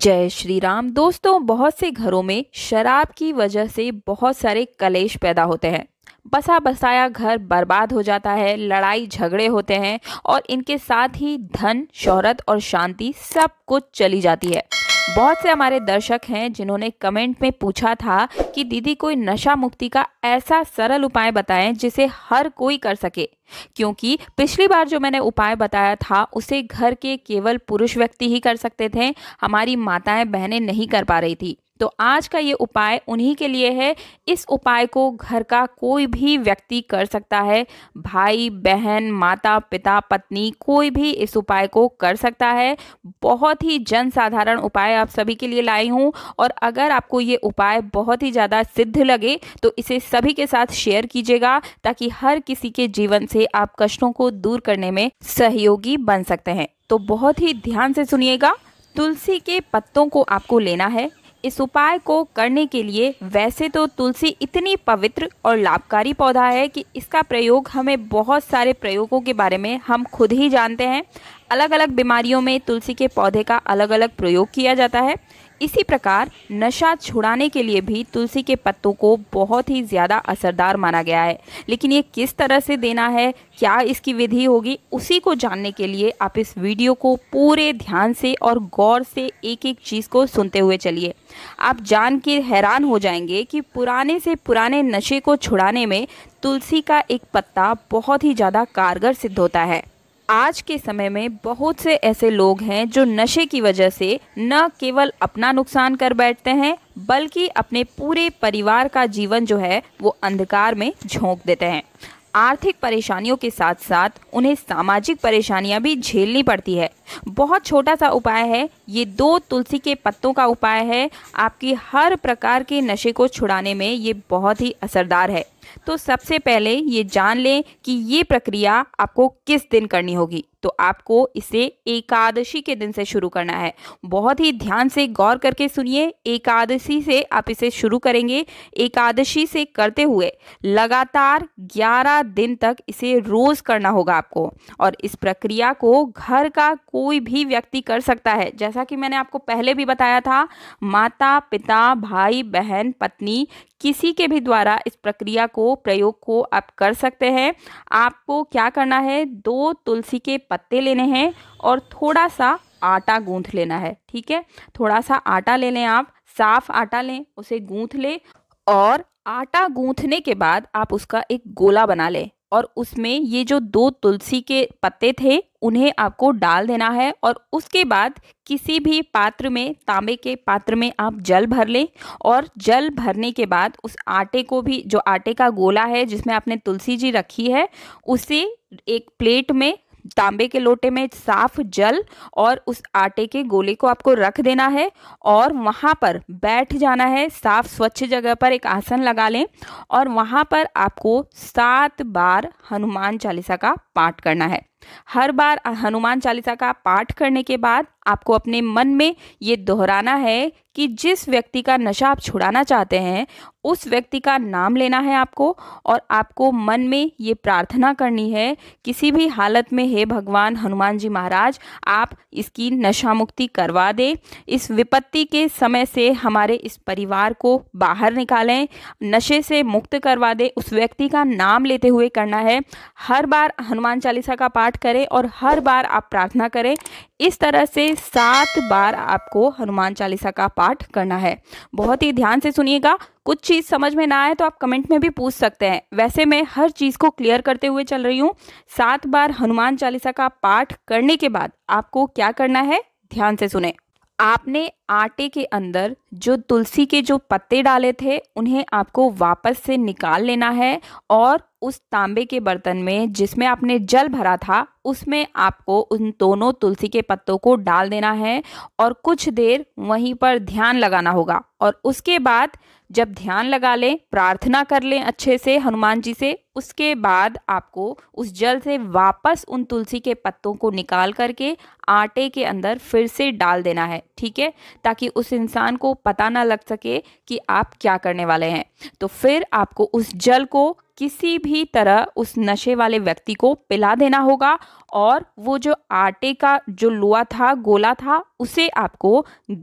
जय श्री राम दोस्तों बहुत से घरों में शराब की वजह से बहुत सारे कलेश पैदा होते हैं बसा बसाया घर बर्बाद हो जाता है लड़ाई झगड़े होते हैं और इनके साथ ही धन शोहरत और शांति सब कुछ चली जाती है बहुत से हमारे दर्शक हैं जिन्होंने कमेंट में पूछा था कि दीदी कोई नशा मुक्ति का ऐसा सरल उपाय बताएं जिसे हर कोई कर सके क्योंकि पिछली बार जो मैंने उपाय बताया था उसे घर के केवल पुरुष व्यक्ति ही कर सकते थे हमारी माताएं बहनें नहीं कर पा रही थी तो आज का ये उपाय उन्हीं के लिए है इस उपाय को घर का कोई भी व्यक्ति कर सकता है भाई बहन माता पिता पत्नी कोई भी इस उपाय को कर सकता है बहुत ही जन साधारण उपाय आप सभी के लिए लाई हूँ और अगर आपको ये उपाय बहुत ही ज़्यादा सिद्ध लगे तो इसे सभी के साथ शेयर कीजिएगा ताकि हर किसी के जीवन से आप कष्टों को दूर करने में सहयोगी बन सकते हैं तो बहुत ही ध्यान से सुनिएगा तुलसी के पत्तों को आपको लेना है इस उपाय को करने के लिए वैसे तो तुलसी इतनी पवित्र और लाभकारी पौधा है कि इसका प्रयोग हमें बहुत सारे प्रयोगों के बारे में हम खुद ही जानते हैं अलग अलग बीमारियों में तुलसी के पौधे का अलग अलग प्रयोग किया जाता है इसी प्रकार नशा छुड़ाने के लिए भी तुलसी के पत्तों को बहुत ही ज़्यादा असरदार माना गया है लेकिन ये किस तरह से देना है क्या इसकी विधि होगी उसी को जानने के लिए आप इस वीडियो को पूरे ध्यान से और गौर से एक एक चीज़ को सुनते हुए चलिए आप जान के हैरान हो जाएंगे कि पुराने से पुराने नशे को छुड़ाने में तुलसी का एक पत्ता बहुत ही ज़्यादा कारगर सिद्ध होता है आज के समय में बहुत से ऐसे लोग हैं जो नशे की वजह से न केवल अपना नुकसान कर बैठते हैं बल्कि अपने पूरे परिवार का जीवन जो है वो अंधकार में झोंक देते हैं आर्थिक परेशानियों के साथ साथ उन्हें सामाजिक परेशानियां भी झेलनी पड़ती है बहुत छोटा सा उपाय है ये दो तुलसी के पत्तों का उपाय है आपकी हर प्रकार के नशे को छुड़ाने में ये बहुत ही असरदार है तो सबसे पहले ये जान लें कि ये प्रक्रिया आपको किस दिन करनी होगी तो आपको इसे एकादशी के दिन से शुरू करना है बहुत ही ध्यान से गौर करके सुनिए एकादशी से आप इसे शुरू करेंगे एकादशी से करते हुए लगातार 11 दिन तक इसे रोज़ करना होगा आपको और इस प्रक्रिया को घर का कोई भी व्यक्ति कर सकता है जैसा कि मैंने आपको पहले भी बताया था माता पिता भाई बहन पत्नी किसी के भी द्वारा इस प्रक्रिया को प्रयोग को आप कर सकते हैं आपको क्या करना है दो तुलसी के पत्ते लेने हैं और थोड़ा सा आटा गूंथ लेना है ठीक है थोड़ा सा आटा ले लें आप साफ आटा लें उसे गूंथ लें और आटा गूंथने के बाद आप उसका एक गोला बना लें और उसमें ये जो दो तुलसी के पत्ते थे उन्हें आपको डाल देना है और उसके बाद किसी भी पात्र में तांबे के पात्र में आप जल भर लें और जल भरने के बाद उस आटे को भी जो आटे का गोला है जिसमें आपने तुलसी जी रखी है उसे एक प्लेट में तांबे के लोटे में साफ जल और उस आटे के गोले को आपको रख देना है और वहाँ पर बैठ जाना है साफ स्वच्छ जगह पर एक आसन लगा लें और वहाँ पर आपको सात बार हनुमान चालीसा का पाठ करना है हर बार हनुमान चालीसा का पाठ करने के बाद आपको अपने मन में ये दोहराना है कि जिस व्यक्ति का नशा आप छुड़ाना चाहते हैं उस व्यक्ति का नाम लेना है आपको और आपको मन में ये प्रार्थना करनी है किसी भी हालत में हे भगवान हनुमान जी महाराज आप इसकी नशा मुक्ति करवा दें इस विपत्ति के समय से हमारे इस परिवार को बाहर निकालें नशे से मुक्त करवा दें उस व्यक्ति का नाम लेते हुए करना है हर बार हनुमान चालीसा का पाठ पाठ करें और हर बार आप प्रार्थना करें इस तरह से सात बार आपको हनुमान चालीसा का पाठ करना है बहुत ही ध्यान से सुनिएगा कुछ चीज़ समझ में ना आए तो आप कमेंट में भी पूछ सकते हैं वैसे मैं हर चीज़ को क्लियर करते हुए चल रही हूँ सात बार हनुमान चालीसा का पाठ करने के बाद आपको क्या करना है ध्यान से सुने आपने आटे के अंदर जो तुलसी के जो पत्ते डाले थे उन्हें आपको वापस से निकाल लेना है और उस तांबे के बर्तन में जिसमें आपने जल भरा था उसमें आपको उन दोनों तुलसी के पत्तों को डाल देना है और कुछ देर वहीं पर ध्यान लगाना होगा और उसके बाद जब ध्यान लगा लें प्रार्थना कर लें अच्छे से हनुमान जी से उसके बाद आपको उस जल से वापस उन तुलसी के पत्तों को निकाल करके आटे के अंदर फिर से डाल देना है ठीक है ताकि उस इंसान को पता ना लग सके कि आप क्या करने वाले हैं तो फिर आपको उस जल को किसी भी तरह उस नशे वाले व्यक्ति को पिला देना होगा और वो जो आटे का जो लुआ था गोला था उसे आपको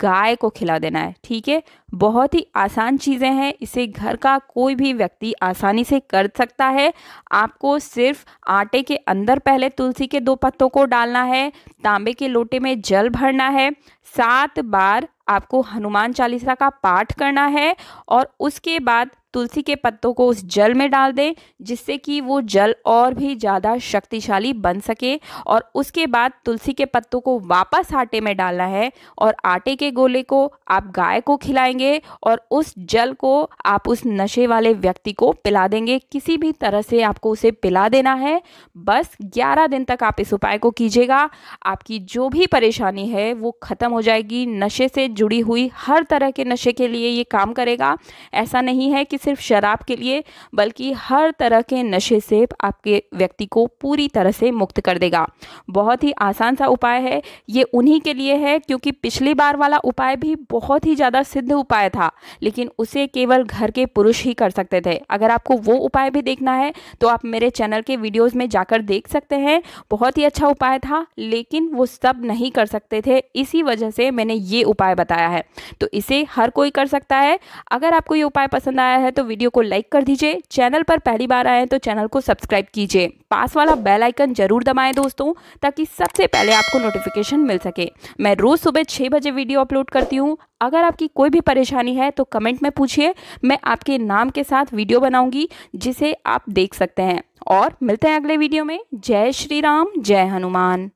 गाय को खिला देना है ठीक है बहुत ही आसान चीज़ें हैं इसे घर का कोई भी व्यक्ति आसानी से कर सकता है आपको सिर्फ आटे के अंदर पहले तुलसी के दो पत्तों को डालना है तांबे के लोटे में जल भरना है सात बार आपको हनुमान चालीसा का पाठ करना है और उसके बाद तुलसी के पत्तों को उस जल में डाल दें जिससे कि वो जल और भी ज़्यादा शक्तिशाली बन सके और उसके बाद तुलसी के पत्तों को वापस आटे में डालना है और आटे के गोले को आप गाय को खिलाएंगे और उस जल को आप उस नशे वाले व्यक्ति को पिला देंगे किसी भी तरह से आपको उसे पिला देना है बस 11 दिन तक आप इस उपाय को कीजिएगा आपकी जो भी परेशानी है वो ख़त्म हो जाएगी नशे से जुड़ी हुई हर तरह के नशे के लिए ये काम करेगा ऐसा नहीं है कि सिर्फ शराब के लिए बल्कि हर तरह के नशे से आपके व्यक्ति को पूरी तरह से मुक्त कर देगा बहुत ही आसान सा उपाय है ये उन्हीं के लिए है क्योंकि पिछली बार वाला उपाय भी बहुत ही ज़्यादा सिद्ध उपाय था लेकिन उसे केवल घर के पुरुष ही कर सकते थे अगर आपको वो उपाय भी देखना है तो आप मेरे चैनल के वीडियोज़ में जाकर देख सकते हैं बहुत ही अच्छा उपाय था लेकिन वो सब नहीं कर सकते थे इसी वजह से मैंने ये उपाय बताया बताया है तो इसे हर कोई कर सकता है अगर आपको ये उपाय पसंद आया है तो वीडियो को लाइक कर दीजिए चैनल पर पहली बार आए हैं तो चैनल को सब्सक्राइब कीजिए पास वाला बेल आइकन जरूर दबाएं दोस्तों ताकि सबसे पहले आपको नोटिफिकेशन मिल सके मैं रोज़ सुबह छह बजे वीडियो अपलोड करती हूँ अगर आपकी कोई भी परेशानी है तो कमेंट में पूछिए मैं आपके नाम के साथ वीडियो बनाऊंगी जिसे आप देख सकते हैं और मिलते हैं अगले वीडियो में जय श्री राम जय हनुमान